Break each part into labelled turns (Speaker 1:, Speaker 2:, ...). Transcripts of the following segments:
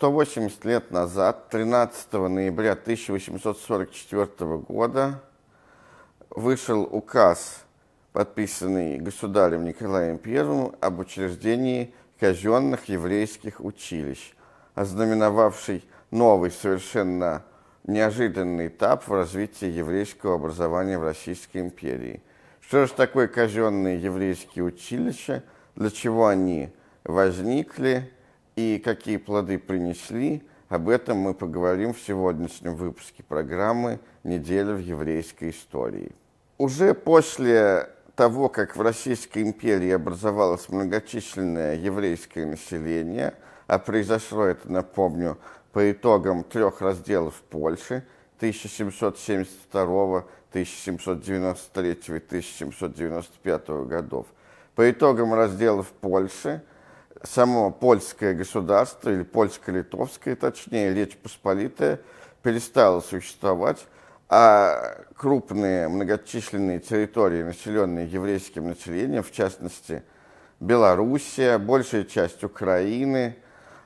Speaker 1: 180 лет назад, 13 ноября 1844 года, вышел указ, подписанный государем Николаем I об учреждении казенных еврейских училищ, ознаменовавший новый совершенно неожиданный этап в развитии еврейского образования в Российской империи. Что же такое казенные еврейские училища, для чего они возникли – и какие плоды принесли, об этом мы поговорим в сегодняшнем выпуске программы «Неделя в еврейской истории». Уже после того, как в Российской империи образовалось многочисленное еврейское население, а произошло это, напомню, по итогам трех разделов Польши 1772, 1793 и 1795 годов, по итогам разделов Польши – само польское государство, или польско-литовское, точнее, Речь Посполитая, перестало существовать, а крупные многочисленные территории, населенные еврейским населением, в частности, Белоруссия, большая часть Украины,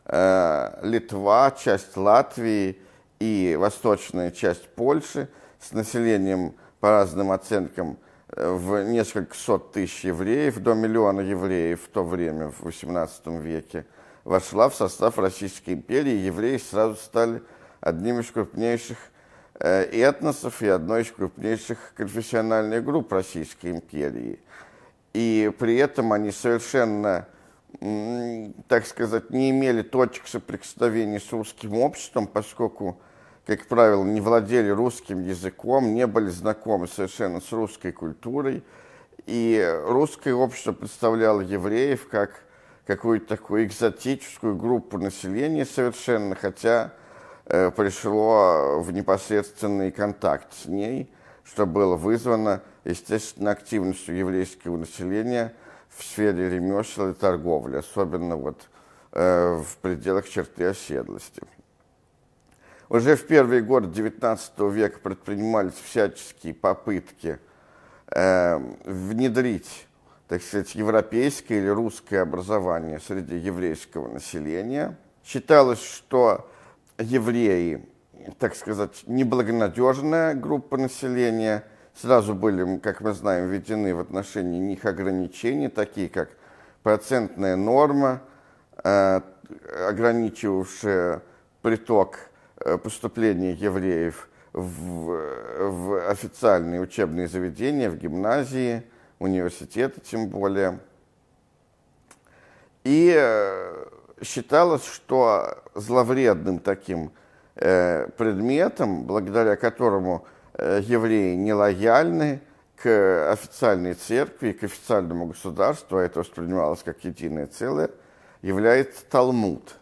Speaker 1: э, Литва, часть Латвии и восточная часть Польши с населением, по разным оценкам, в несколько сот тысяч евреев, до миллиона евреев в то время, в XVIII веке, вошла в состав Российской империи, и евреи сразу стали одним из крупнейших э, этносов и одной из крупнейших конфессиональных групп Российской империи. И при этом они совершенно, так сказать, не имели точек соприкосновения с русским обществом, поскольку как правило, не владели русским языком, не были знакомы совершенно с русской культурой. И русское общество представляло евреев как какую-то такую экзотическую группу населения совершенно, хотя э, пришло в непосредственный контакт с ней, что было вызвано, естественно, активностью еврейского населения в сфере ремесла и торговли, особенно вот э, в пределах черты оседлости. Уже в первый год XIX века предпринимались всяческие попытки э, внедрить, так сказать, европейское или русское образование среди еврейского населения. Считалось, что евреи, так сказать, неблагонадежная группа населения. Сразу были, как мы знаем, введены в отношении них ограничения, такие как процентная норма, э, ограничивавшая приток Э, поступление евреев в, в официальные учебные заведения, в гимназии, университеты тем более. И э, считалось, что зловредным таким э, предметом, благодаря которому э, евреи не лояльны к официальной церкви, к официальному государству, а это воспринималось как единое целое, является Талмуд –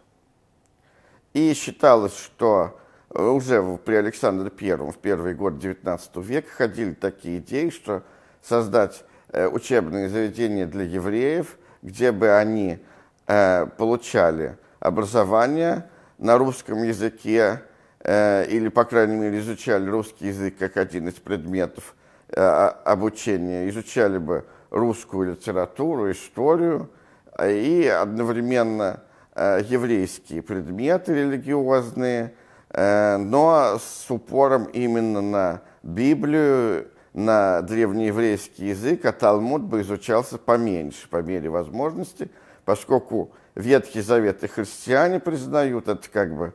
Speaker 1: и считалось, что э, уже при Александре Первом в первый год XIX века ходили такие идеи, что создать э, учебные заведения для евреев, где бы они э, получали образование на русском языке или, по крайней мере, изучали русский язык как один из предметов обучения, изучали бы русскую литературу, историю и одновременно – Э, еврейские предметы религиозные, э, но с упором именно на Библию, на древнееврейский язык, а Талмуд бы изучался поменьше, по мере возможности, поскольку Ветхий Завет и христиане признают, это как бы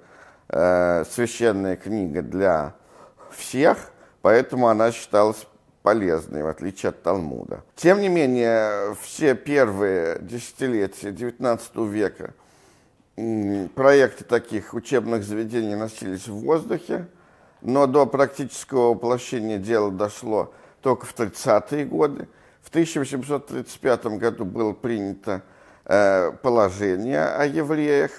Speaker 1: э, священная книга для всех, поэтому она считалась полезной, в отличие от Талмуда. Тем не менее, все первые десятилетия XIX века – проекты таких учебных заведений носились в воздухе, но до практического воплощения дело дошло только в 30-е годы. В 1835 году было принято э, положение о евреях,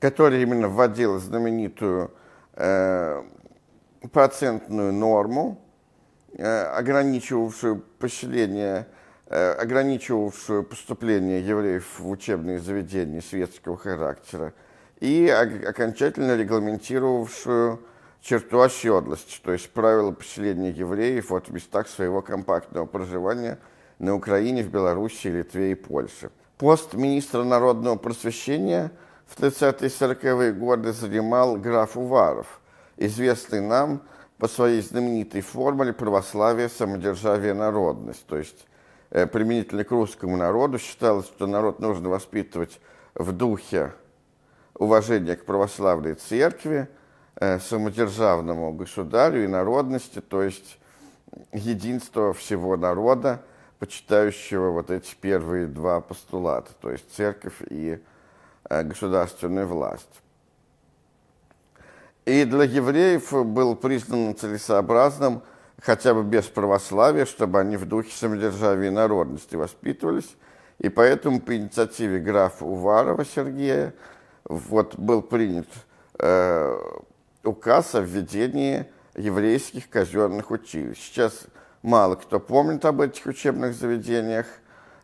Speaker 1: которое именно вводило знаменитую э, процентную норму, э, ограничивавшую поселение Э, ограничивавшую поступление евреев в учебные заведения светского характера и окончательно регламентировавшую черту оседлости, то есть правила поселения евреев вот в местах своего компактного проживания на Украине, в Белоруссии, Литве и Польше. Пост министра народного просвещения в 30-40-е годы занимал граф Уваров, известный нам по своей знаменитой формуле православия, самодержавие, народность, то есть Э, применительно к русскому народу. Считалось, что народ нужно воспитывать в духе уважения к православной церкви, э, самодержавному государю и народности, то есть единство всего народа, почитающего вот эти первые два постулата, то есть церковь и э, государственную власть. И для евреев был признан целесообразным – хотя бы без православия, чтобы они в духе самодержавия и народности воспитывались. И поэтому по инициативе графа Уварова Сергея вот, был принят э, указ о введении еврейских казенных училищ. Сейчас мало кто помнит об этих учебных заведениях,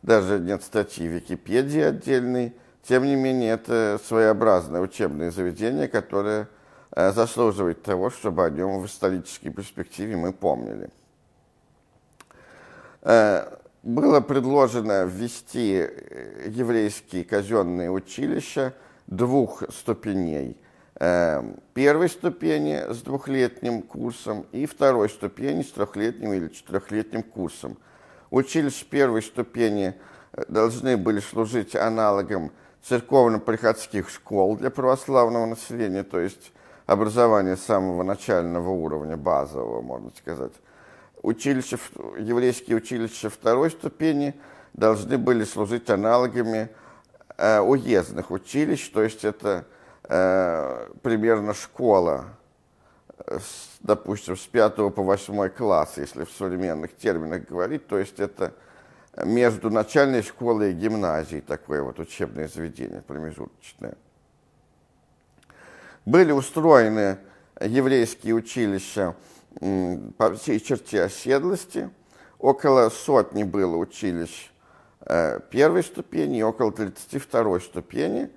Speaker 1: даже нет статьи в Википедии отдельной. Тем не менее, это своеобразное учебное заведение, которое Э, заслуживает того, чтобы о нем в исторической перспективе мы помнили. Э, было предложено ввести э, еврейские казенные училища двух ступеней. Первой ступени с двухлетним курсом и второй ступени с трехлетним или четырехлетним курсом. Училища первой ступени должны были служить аналогом церковно-приходских школ для православного населения, то есть образование самого начального уровня, базового, можно сказать. училище еврейские училища второй ступени должны были служить аналогами э, уездных училищ, то есть это э, примерно школа, э, с, допустим, с 5 по 8 класс, если в современных терминах говорить, то есть это между начальной школой и гимназией такое вот учебное заведение промежуточное были устроены еврейские училища по всей черте оседлости. Около сотни было училищ э, первой ступени и около 32 ступени.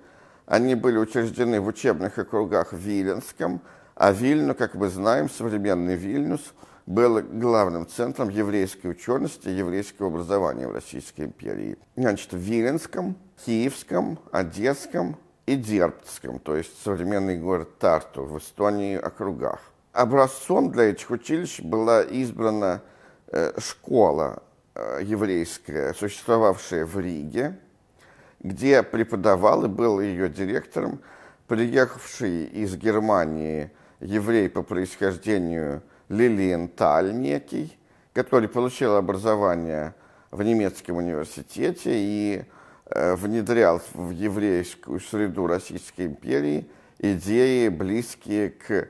Speaker 1: Они были учреждены в учебных округах в Виленском, а Вильну, как мы знаем, современный Вильнюс был главным центром еврейской учености, еврейского образования в Российской империи. Значит, в Виленском, Киевском, Одесском, и Дербцком, то есть современный город Тарту, в Эстонии округах. Образцом для этих училищ была избрана э, школа э, еврейская, существовавшая в Риге, где преподавал и был ее директором приехавший из Германии еврей по происхождению Лилиен Таль некий, который получил образование в немецком университете и Э, внедрял в еврейскую среду Российской империи идеи, близкие э,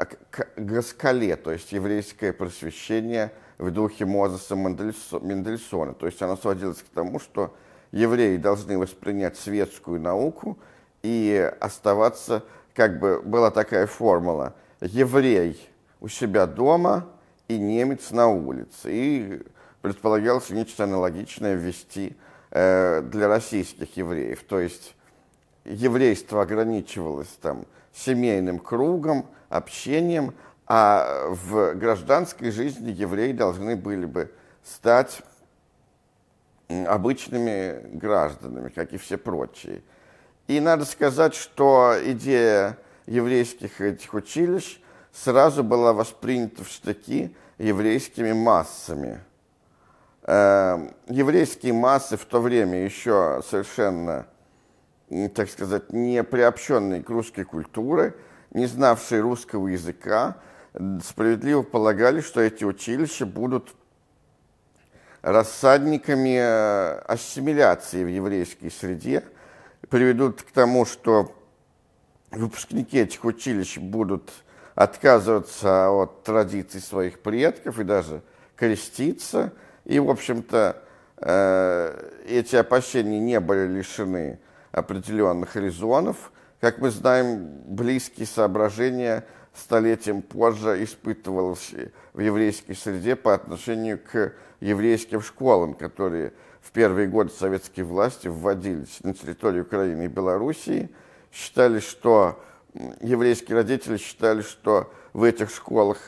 Speaker 1: к, к Гаскале, то есть еврейское просвещение в духе Мозеса Мендельсона. То есть оно сводилось к тому, что евреи должны воспринять светскую науку и оставаться, как бы была такая формула, еврей у себя дома и немец на улице. И предполагалось нечто аналогичное ввести Э, для российских евреев. То есть еврейство ограничивалось там семейным кругом, общением, а в гражданской жизни евреи должны были бы стать обычными гражданами, как и все прочие. И надо сказать, что идея еврейских этих училищ сразу была воспринята в штыки еврейскими массами – э, еврейские массы в то время еще совершенно, так сказать, не приобщенные к русской культуре, не знавшие русского языка, справедливо полагали, что эти училища будут рассадниками э, ассимиляции в еврейской среде, приведут к тому, что выпускники этих училищ будут отказываться от традиций своих предков и даже креститься – и, в общем-то, э, эти опасения не были лишены определенных резонов. Как мы знаем, близкие соображения столетием позже испытывалось в еврейской среде по отношению к еврейским школам, которые в первые годы советской власти вводились на территории Украины и Белоруссии. Считали, что еврейские родители считали, что в этих школах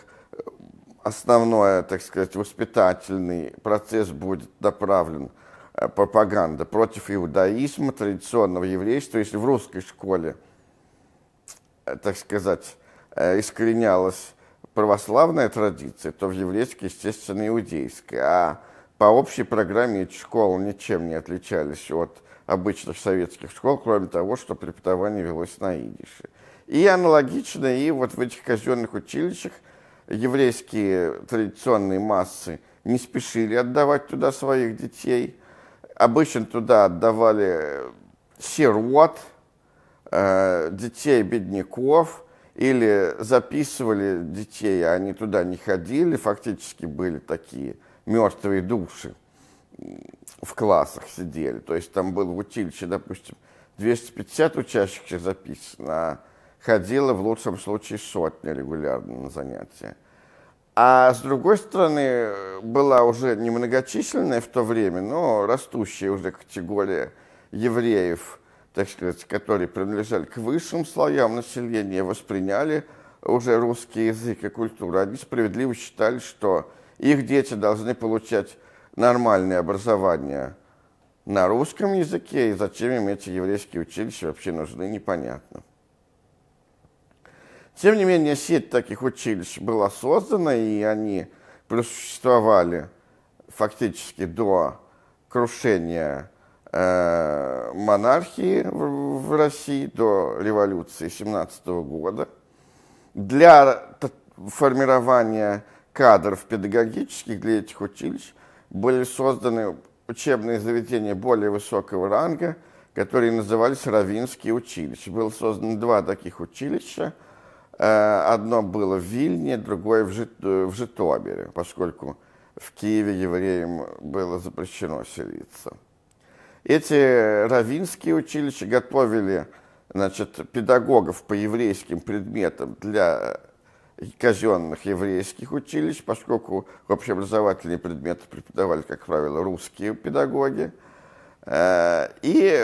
Speaker 1: основной, так сказать, воспитательный процесс будет направлен э, пропаганда против иудаизма, традиционного еврейства. Если в русской школе, э, так сказать, э, искоренялась православная традиция, то в еврейской, естественно, иудейская. А по общей программе эти школы ничем не отличались от обычных советских школ, кроме того, что преподавание велось на идише. И аналогично и вот в этих казенных училищах – еврейские традиционные массы не спешили отдавать туда своих детей. Обычно туда отдавали сирот, э, детей бедняков, или записывали детей, а они туда не ходили, фактически были такие мертвые души в классах сидели. То есть там было в училище, допустим, 250 учащихся записано, а ходила в лучшем случае сотня регулярно на занятия. А с другой стороны, была уже немногочисленная в то время, но растущая уже категория евреев, так сказать, которые принадлежали к высшим слоям населения, восприняли уже русский язык и культуру. Они справедливо считали, что их дети должны получать нормальное образование на русском языке, и зачем им эти еврейские училища вообще нужны, непонятно. Тем не менее, сеть таких училищ была создана, и они просуществовали фактически до крушения э, монархии в, в России, до революции 17 года. Для формирования кадров педагогических для этих училищ были созданы учебные заведения более высокого ранга, которые назывались Равинские училища. Было создано два таких училища – Э, одно было в Вильне, другое э, в, Житомире, поскольку в Киеве евреям было запрещено селиться. Эти равинские училища готовили значит, педагогов по еврейским предметам для казенных еврейских училищ, поскольку общеобразовательные предметы преподавали, как правило, русские педагоги. Э, и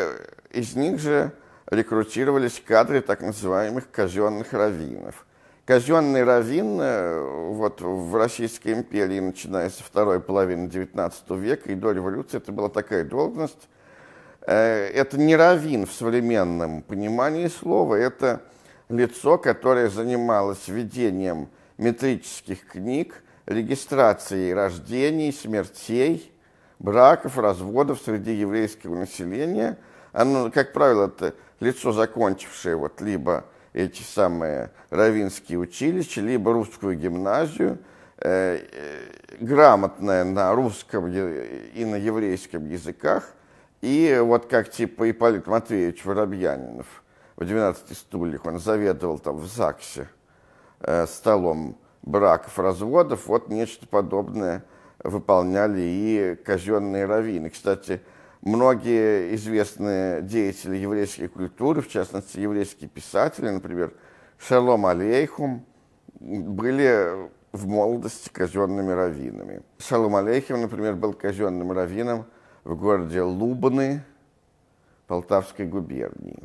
Speaker 1: из них же рекрутировались кадры так называемых казенных раввинов. Казенный раввин э, вот, в Российской империи, начиная со второй половины XIX века и до революции, это была такая должность. Э, это не раввин в современном понимании слова, это лицо, которое занималось ведением метрических книг, регистрацией рождений, смертей, браков, разводов среди еврейского населения – оно, а ну, как правило, это лицо, закончившее вот либо эти самые равинские училища, либо русскую гимназию, э, э грамотное на русском и на еврейском языках, и вот как типа Ипполит Матвеевич Воробьянинов в 12 стульях, он заведовал там в ЗАГСе э, столом браков, разводов, вот нечто подобное выполняли и казенные раввины. Кстати, многие известные деятели еврейской культуры, в частности, еврейские писатели, например, Шалом Алейхум, были в молодости казенными раввинами. Шалом Алейхим, например, был казенным раввином в городе Лубны Полтавской губернии.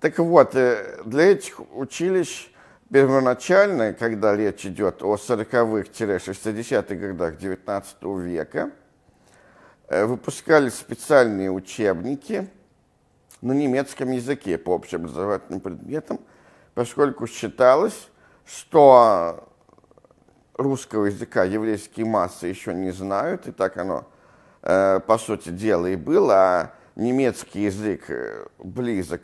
Speaker 1: Так вот, э, для этих училищ первоначально, когда речь идет о 40-х-60-х годах XIX века, Э, выпускали специальные учебники на немецком языке по общеобразовательным предметам, поскольку считалось, что русского языка еврейские массы еще не знают, и так оно, э, по сути дела, и было, а немецкий язык э, близок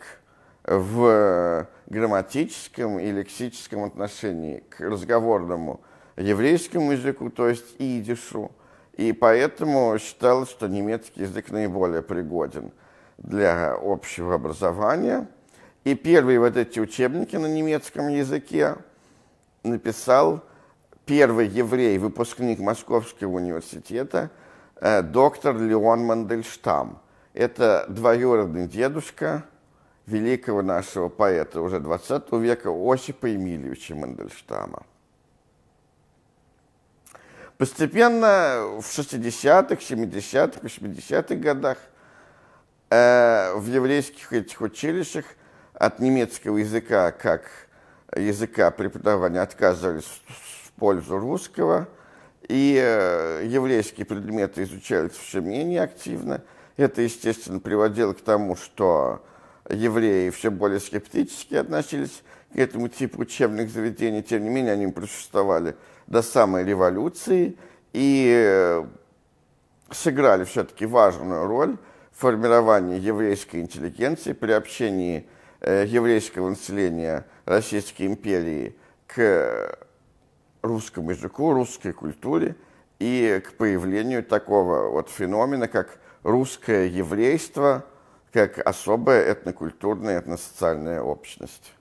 Speaker 1: в грамматическом и лексическом отношении к разговорному еврейскому языку, то есть идишу – и поэтому считалось, что немецкий язык наиболее пригоден для общего образования. И первые вот эти учебники на немецком языке написал первый еврей, выпускник Московского университета, э, доктор Леон Мандельштам. Это двоюродный дедушка великого нашего поэта уже 20 века Осипа Емельевича Мандельштама. Постепенно в 60-х, 70-х, 80-х годах э, в еврейских этих училищах от немецкого языка как языка преподавания отказывались в пользу русского, и э, еврейские предметы изучались все менее активно. Это, естественно, приводило к тому, что евреи все более скептически относились к этому типу учебных заведений, тем не менее они просуществовали до самой революции и э, сыграли все-таки важную роль в формировании еврейской интеллигенции, при общении э, еврейского населения Российской империи к русскому языку, русской культуре и к появлению такого вот феномена, как русское еврейство, как особая этнокультурная, этносоциальная общность.